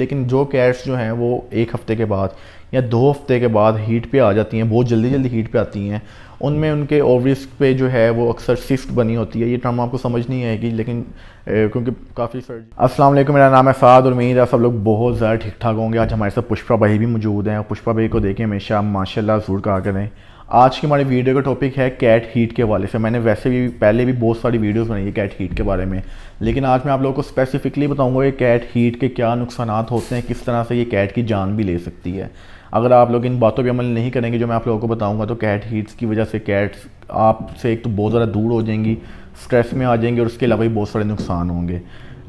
लेकिन जो कैट्स जो हैं वो एक हफ़्ते के बाद या दो हफ़्ते के बाद हीट पे आ जाती हैं बहुत जल्दी जल्दी हीट पे आती हैं उनमें उनके ओवरिस पे जो है वो अक्सर सिफ्ट बनी होती है ये टर्म आपको समझ नहीं आएगी लेकिन ए, क्योंकि काफ़ी सर्ज अस्सलाम वालेकुम मेरा नाम है साद और मीर सब लोग बहुत ज़्यादा ठीक ठाक होंगे आज हमारे साथ पुष्पा भाई भी मौजूद हैं पुष्पा भाई को देखें हमेशा माशाला ज़रूर कहा करें आज की हमारी वीडियो का टॉपिक है कैट हीट के वाले से मैंने वैसे भी पहले भी बहुत सारी वीडियोस बनाई है कैट हीट के बारे में लेकिन आज मैं आप लोगों को स्पेसिफिकली बताऊंगा कि कैट हीट के क्या नुकसान होते हैं किस तरह से ये कैट की जान भी ले सकती है अगर आप लोग इन बातों पर अमल नहीं करेंगे जो मैं आप लोगों को बताऊँगा तो कैट हीट्स की वजह से कैट्स आपसे एक तो बहुत ज़्यादा दूर हो जाएंगी स्ट्रेस में आ जाएंगी और उसके अलावा भी बहुत सारे नुकसान होंगे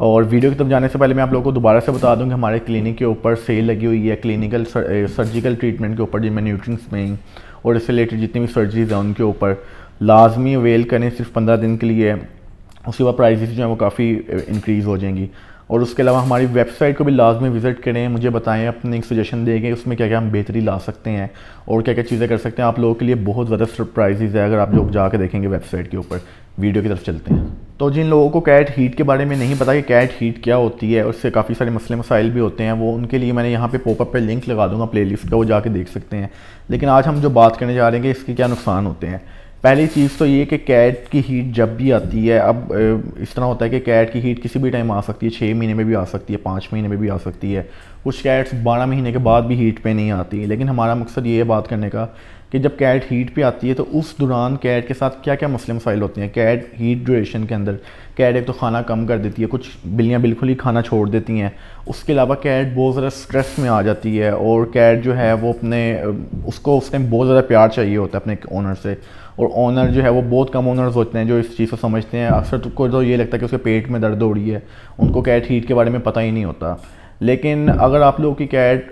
और वीडियो की तरफ जाने से पहले मैं आप लोगों को दोबारा से बता दूँ कि हमारे क्लिनिक के ऊपर सेल लगी हुई है क्लिनिकल सर्जिकल ट्रीटमेंट के ऊपर जिनमें न्यूट्रिएंट्स में और इससे रिलेटेड जितनी भी सर्जरीज हैं उनके ऊपर लाजमी अवेल करें सिर्फ पंद्रह दिन के लिए उसके बाद प्राइजेस जो हैं वो काफ़ी इंक्रीज़ हो जाएंगी और उसके अलावा हमारी वेबसाइट को भी लाजमी विज़िट करें मुझे बताएं अपने एक सजेशन देंगे उसमें क्या क्या हम बेहतरी ला सकते हैं और क्या क्या चीज़ें कर सकते हैं आप लोगों के लिए बहुत ज़्यादा सरप्राइजेज़ है अगर आप लोग जाकर देखेंगे वेबसाइट के ऊपर वीडियो की तरफ चलते हैं तो जिन लोगों को कैट हीट के बारे में नहीं पता कि कैट हीट क्या होती है उससे काफ़ी सारे मसले मसाइल भी होते हैं वो उनके लिए मैंने यहाँ पे पॉपअप पे लिंक लगा दूंगा प्लेलिस्ट का वो जाके देख सकते हैं लेकिन आज हम जो बात करने जा रहे हैं कि इसके क्या नुकसान होते हैं पहली चीज़ तो ये कि कैट की हीट जब भी आती है अब इस तरह होता है कि कैट की हीट किसी भी टाइम आ सकती है छः महीने में भी आ सकती है पाँच महीने में भी आ सकती है कुछ कैट्स बारह महीने के बाद भी हीट पे नहीं आती लेकिन हमारा मकसद ये है बात करने का कि जब कैट हीट पे आती है तो उस दौरान कैट के साथ क्या क्या मसले मसाइल होते हैं कैट हीट ड्यूरेशन के अंदर कैट एक तो खाना कम कर देती है कुछ बिल्लियाँ बिल्कुल ही खाना छोड़ देती हैं उसके अलावा कैट बहुत ज़्यादा स्ट्रेस में आ जाती है और कैट जो है वो अपने उसको उस टाइम बहुत ज़्यादा प्यार चाहिए होता है अपने ओनर से और ऑनर जो है वो बहुत कम ऑनर्स होते हैं जो इस चीज़ को समझते हैं अक्सर तो को तो ये लगता है कि उसके पेट में दर्द हो रही है उनको कैट हीट के बारे में पता ही नहीं होता लेकिन अगर आप लोगों की कैट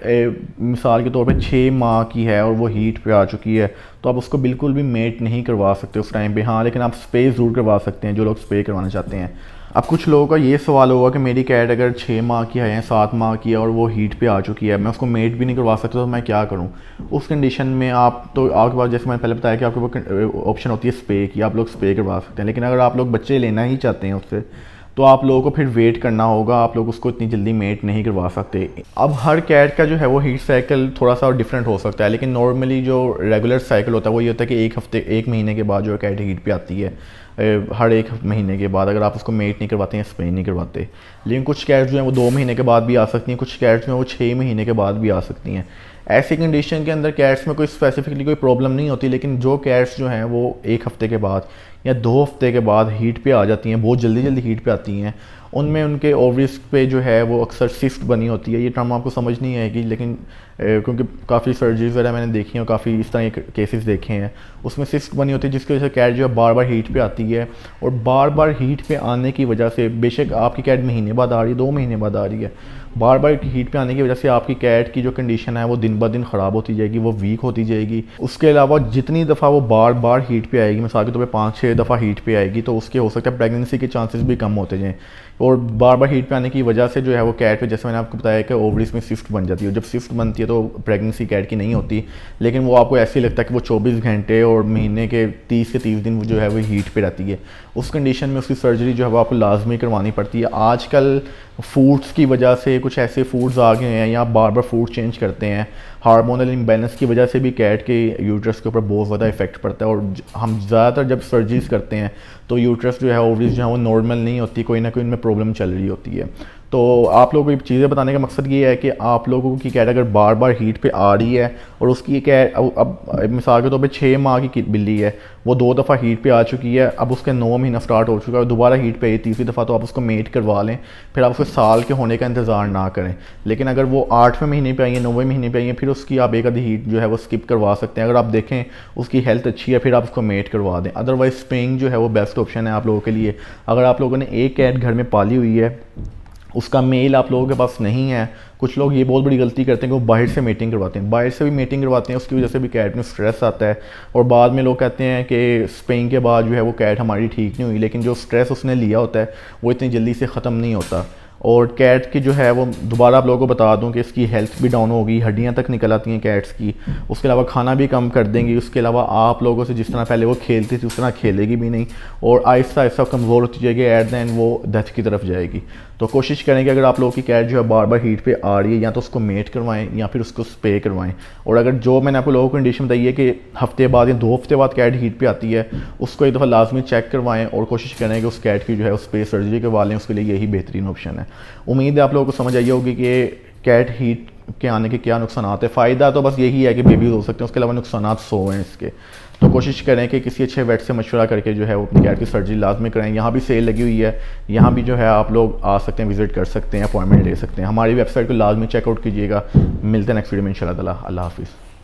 मिसाल के तौर पे छः माह की है और वो हीट पे आ चुकी है तो आप उसको बिल्कुल भी मेट नहीं करवा सकते उस टाइम पे हाँ लेकिन आप स्प्रे ज़रूर करवा सकते हैं जो लोग स्प्रे करवाना चाहते हैं अब कुछ लोगों का ये सवाल होगा कि मेरी कैट अगर छः माह की है या सात माह की है और वो हीट पे आ चुकी है मैं उसको मेट भी नहीं करवा सकता तो मैं क्या करूँ उस कंडीशन में आप तो आपके पास जैसे मैंने पहले बताया कि आपके पास ऑप्शन होती है स्पे की आप लोग स्पे करवा सकते हैं लेकिन अगर आप लोग बच्चे लेना ही चाहते हैं उससे तो आप लोगों को फिर वेट करना होगा आप लोग उसको इतनी जल्दी मेट नहीं करवा सकते अब हर कैट का जो है वो हीट साइकिल थोड़ा सा और डिफरेंट हो सकता है लेकिन नॉर्मली जो रेगुलर साइकिल होता है वो ये होता है कि एक हफ्ते एक महीने के बाद जो है कैट हीट पे आती है हर एक महीने के बाद अगर आप उसको मेट नहीं करवाते हैं स्प्रे नहीं करवाते लेकिन कुछ कैट जो हैं वो दो महीने के बाद भी आ सकती हैं कुछ कैट जो हैं वो छः महीने के बाद भी आ सकती हैं ऐसी कंडीशन के अंदर कैट्स में कोई स्पेसिफिकली कोई प्रॉब्लम नहीं होती लेकिन जो कैट्स जो हैं वो एक हफ्ते के बाद या दो हफ्ते के बाद हीट पे आ जाती हैं बहुत जल्दी जल्दी हीट पे आती हैं उनमें उनके ओवरिस्क पे जो है वो अक्सर सिफ्ट बनी होती है ये टर्म आपको समझ नहीं आएगी लेकिन क्योंकि काफ़ी सर्जरीज वगैरह मैंने देखी हैं काफ़ी इस तरह के केसेस देखे हैं उसमें सिफ्ट बनी होती है जिसकी वजह से कैट जो है बार बार हीट पे आती है और बार बार हीट पे आने की वजह से बेशक आपकी कैट महीने बाद आ रही है दो महीने बाद आ रही है बार बार हीट पे आने की वजह से आपकी कैट की जो कंडीशन है वो दिन ब दिन ख़राब होती जाएगी वो वीक होती जाएगी उसके अलावा जितनी दफ़ा वो बार बार हीट पे आएगी मिसाल के तौर पर पाँच छः दफ़ा हीट पे आएगी तो उसके हो सकता है प्रेगनेंसी के चांसेस भी कम होते जाएँ और बार बार हीट पे आने की वजह से जो है वो कैट पे जैसे मैंने आपको बताया कि ओवरीज में स्विफ्ट बन जाती है जब स्विफ्ट बनती है तो प्रेगनेंसी कैट की नहीं होती लेकिन वो आपको ऐसे ही लगता है कि वो चौबीस घंटे और महीने के तीस से तीस दिन वो जो है वो हीट पर रहती है उस कंडीशन में उसकी सर्जरी जो है वो आपको लाजमी करवानी पड़ती है आजकल फूड्स की वजह से कुछ ऐसे फूड्स आ गए हैं या बार बार फूड चेंज करते हैं हार्मोनल इम्बेलेंस की वजह से भी कैट के यूट्रस के ऊपर बहुत ज़्यादा इफेक्ट पड़ता है और हम ज़्यादातर जब सर्जरीज करते हैं तो यूट्रस जो है ओवरीज जो है वो नॉर्मल नहीं होती कोई ना कोई इनमें प्रॉब्लम चल रही होती है तो आप लोगों को चीज़ें बताने का मकसद ये है कि आप लोगों की कैट अगर बार बार हीट पे आ रही है और उसकी कैट अब, अब मिसाल के तौर तो पर छः माह की बिल्ली है वो दो दफ़ा हीट पे आ चुकी है अब उसके नौ महीना स्टार्ट हो चुका है दोबारा हीट पे आई तीसरी दफ़ा तो आप उसको मेट करवा लें फिर आप उसके साल के होने का इंतज़ार ना करें लेकिन अगर वो आठवें महीने पर आई है नौवें महीने पर आई है फिर उसकी आप एक आधी हीट जो है वो स्किप करवा सकते हैं अगर आप देखें उसकी हेल्थ अच्छी है फिर आप उसको मेट करवा दें अदरवाइज़ स्प्रिंग जो है वो बेस्ट ऑप्शन है आप लोगों के लिए अगर आप लोगों ने एक कैट घर में पाली हुई है उसका मेल आप लोगों के पास नहीं है कुछ लोग ये बहुत बड़ी गलती करते हैं कि वो बाहर से मीटिंग करवाते हैं बाहर से भी मीटिंग करवाते हैं उसकी वजह से भी कैट में स्ट्रेस आता है और बाद में लोग कहते हैं कि स्पेन के बाद जो है वो कैट हमारी ठीक नहीं हुई लेकिन जो स्ट्रेस उसने लिया होता है वो इतनी जल्दी से ख़त्म नहीं होता और कैट्स की जो है वो दोबारा आप लोगों को बता दूं कि इसकी हेल्थ भी डाउन होगी हड्डियां तक निकल आती हैं कैट्स की उसके अलावा खाना भी कम कर देंगी उसके अलावा आप लोगों से जिस तरह पहले वो खेलती थी उस तरह खेलेगी भी नहीं और आहिस्ता आहिस्ता कमज़ोर होती जाएगी एट दैन वो डेथ की तरफ जाएगी तो कोशिश करें कि अगर आप लोगों की कैट जो है बार बार हीट पर आ रही है या तो उसको मेट करवाएँ या फिर उसको स्प्रे करवाएँ और अगर जो मैंने आप लोगों को कंडीशन बताई है कि हफ्ते बाद या दो हफ्ते बाद कैट हीट पर आती है उसको एक दफ़ा लाजमी चेक करवाएँ और कोशिश करें कि उस कैट की जो है उस पर सर्जरी करवा लें उसके लिए यही बेहतरीन ऑप्शन है उम्मीद है आप लोगों को समझ आई होगी कि कैट हीट के आने के क्या नुकसान हैं फ़ायदा तो बस यही है कि बेबीज़ हो सकते हैं उसके अलावा नुकसान सो हैं इसके तो कोशिश करें कि किसी अच्छे वेट से मशवरा करके जो है वो अपनी कैट की सर्जरी लाजमी कराएं यहाँ भी सेल लगी हुई है यहाँ भी जो है आप लोग आ सकते हैं विजिट कर सकते हैं अपॉइंटमेंट ले सकते हैं हमारी वेबसाइट को लाजमी चेकआउट कीजिएगा मिलते हैं नेक्स्ट वीडियो में इन शाला हाफिज़